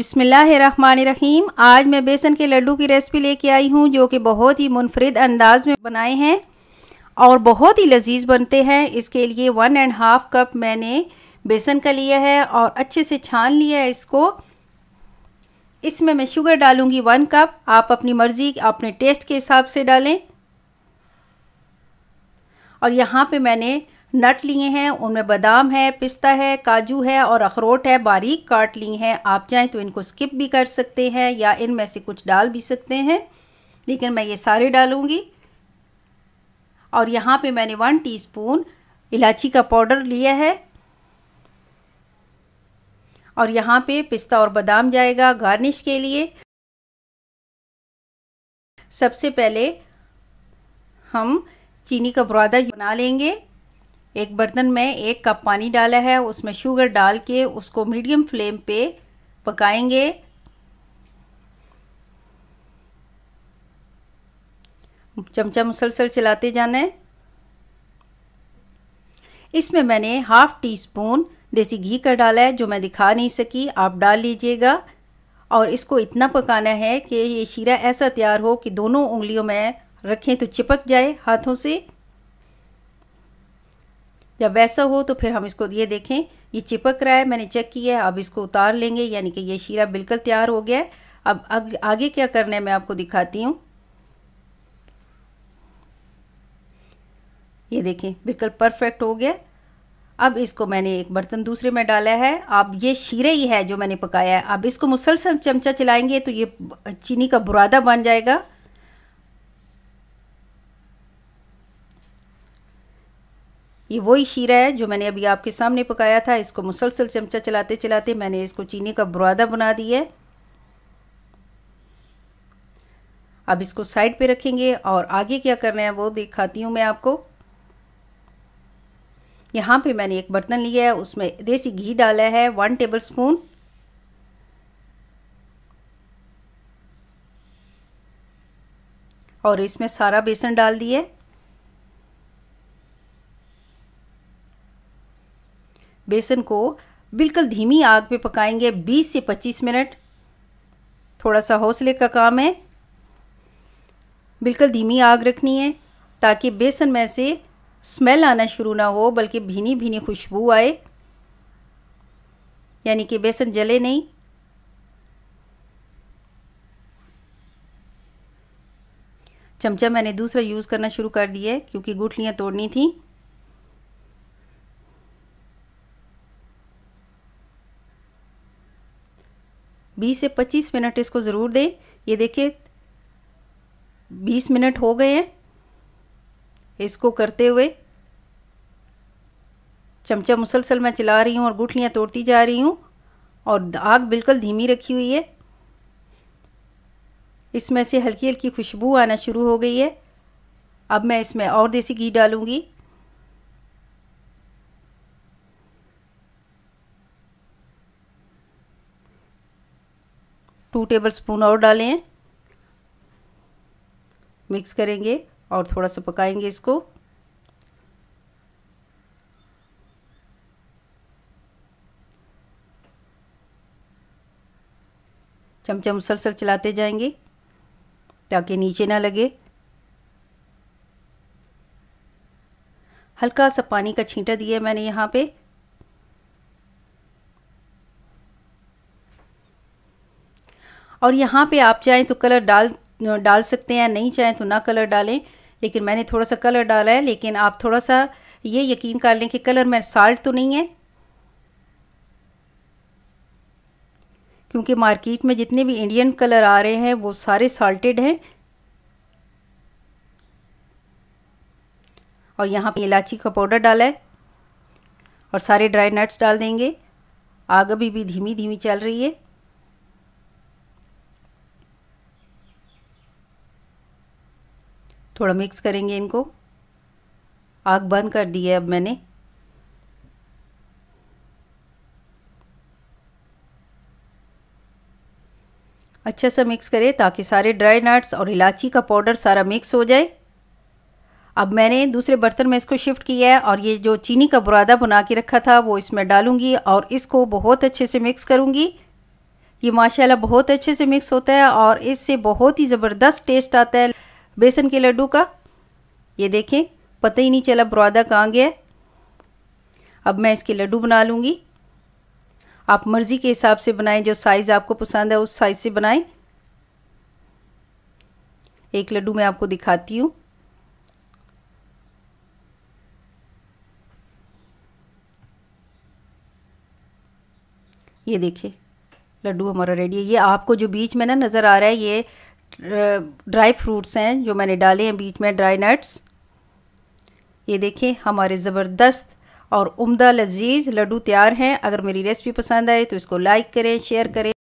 बिसमीम आज मैं बेसन के लड्डू की रेसिपी लेके आई हूँ जो कि बहुत ही मुनफरद अंदाज में बनाए हैं और बहुत ही लजीज बनते हैं इसके लिए वन एंड हाफ कप मैंने बेसन का लिया है और अच्छे से छान लिया है इसको इसमें मैं शुगर डालूंगी वन कप आप अपनी मर्ज़ी अपने टेस्ट के हिसाब से डालें और यहाँ पे मैंने नट लिए हैं उनमें बादाम है पिस्ता है काजू है और अखरोट है बारीक काट लिए हैं आप चाहें तो इनको स्किप भी कर सकते हैं या इनमें से कुछ डाल भी सकते हैं लेकिन मैं ये सारे डालूंगी और यहाँ पे मैंने वन टीस्पून इलायची का पाउडर लिया है और यहाँ पे पिस्ता और बादाम जाएगा गार्निश के लिए सबसे पहले हम चीनी का बुरादा बना लेंगे एक बर्तन में एक कप पानी डाला है उसमें शुगर डाल के उसको मीडियम फ्लेम पे पकाएंगे चमचा मुसलसल चलाते जाना है इसमें मैंने हाफ टी स्पून देसी घी का डाला है जो मैं दिखा नहीं सकी आप डाल लीजिएगा और इसको इतना पकाना है कि ये शीरा ऐसा तैयार हो कि दोनों उंगलियों में रखें तो चिपक जाए हाथों से जब वैसा हो तो फिर हम इसको ये देखें ये चिपक रहा है मैंने चेक किया है अब इसको उतार लेंगे यानी कि ये शीरा बिल्कुल तैयार हो गया है अब आगे क्या करना है मैं आपको दिखाती हूँ ये देखें बिल्कुल परफेक्ट हो गया अब इसको मैंने एक बर्तन दूसरे में डाला है अब ये शीरा ही है जो मैंने पकाया है अब इसको मुसलसल चमचा चलाएंगे तो ये चीनी का बुरादा बन जाएगा ये वही शीरा है जो मैंने अभी आपके सामने पकाया था इसको मुसलसल चमचा चलाते चलाते मैंने इसको चीनी का बुरादा बना दिया है अब इसको साइड पे रखेंगे और आगे क्या करना है वो दिखाती हूँ मैं आपको यहाँ पे मैंने एक बर्तन लिया है उसमें देसी घी डाला है वन टेबल स्पून और इसमें सारा बेसन डाल दिया बेसन को बिल्कुल धीमी आग पे पकाएंगे 20 से 25 मिनट थोड़ा सा हौसले का काम है बिल्कुल धीमी आग रखनी है ताकि बेसन में से स्मेल आना शुरू ना हो बल्कि भीनी भीनी खुशबू आए यानी कि बेसन जले नहीं चमचा मैंने दूसरा यूज़ करना शुरू कर दिया है क्योंकि गुठलियाँ तोड़नी थी बीस से पच्चीस मिनट इसको ज़रूर दें ये देखिए बीस मिनट हो गए हैं इसको करते हुए चमचा मुसलसल मैं चला रही हूँ और गुठलियाँ तोड़ती जा रही हूँ और आग बिल्कुल धीमी रखी हुई है इसमें से हल्की हल्की खुशबू आना शुरू हो गई है अब मैं इसमें और देसी घी डालूंगी टू टेबल स्पून और डालें मिक्स करेंगे और थोड़ा सा पकाएंगे इसको चमचा मुसलसल चलाते जाएंगे ताकि नीचे ना लगे हल्का सा पानी का छींटा दिया मैंने यहाँ पे और यहाँ पे आप चाहें तो कलर डाल डाल सकते हैं नहीं चाहें तो ना कलर डालें लेकिन मैंने थोड़ा सा कलर डाला है लेकिन आप थोड़ा सा ये यकीन कर लें कि कलर में साल्ट तो नहीं है क्योंकि मार्केट में जितने भी इंडियन कलर आ रहे हैं वो सारे साल्टेड हैं और यहाँ पे इलायची का पाउडर डाला है और सारे ड्राई नट्स डाल देंगे आग अभी भी धीमी धीमी चल रही है थोड़ा मिक्स करेंगे इनको आग बंद कर दी है अब मैंने अच्छे से मिक्स करें ताकि सारे ड्राई नट्स और इलायची का पाउडर सारा मिक्स हो जाए अब मैंने दूसरे बर्तन में इसको शिफ्ट किया है और ये जो चीनी का बुरादा बना के रखा था वो इसमें डालूंगी और इसको बहुत अच्छे से मिक्स करूंगी ये माशाल्लाह बहुत अच्छे से मिक्स होता है और इससे बहुत ही ज़बरदस्त टेस्ट आता है बेसन के लड्डू का ये देखें पता ही नहीं चला बुरादा कहाँ गया अब मैं इसके लड्डू बना लूँगी आप मर्ज़ी के हिसाब से बनाएं जो साइज़ आपको पसंद है उस साइज़ से बनाएं एक लड्डू मैं आपको दिखाती हूँ ये देखिए लड्डू हमारा रेडी है ये आपको जो बीच में ना नज़र आ रहा है ये ड्राई फ्रूट्स हैं जो मैंने डाले हैं बीच में ड्राई नट्स ये देखें हमारे ज़बरदस्त और उम्दा लजीज लड्डू तैयार हैं अगर मेरी रेसिपी पसंद आए तो इसको लाइक करें शेयर करें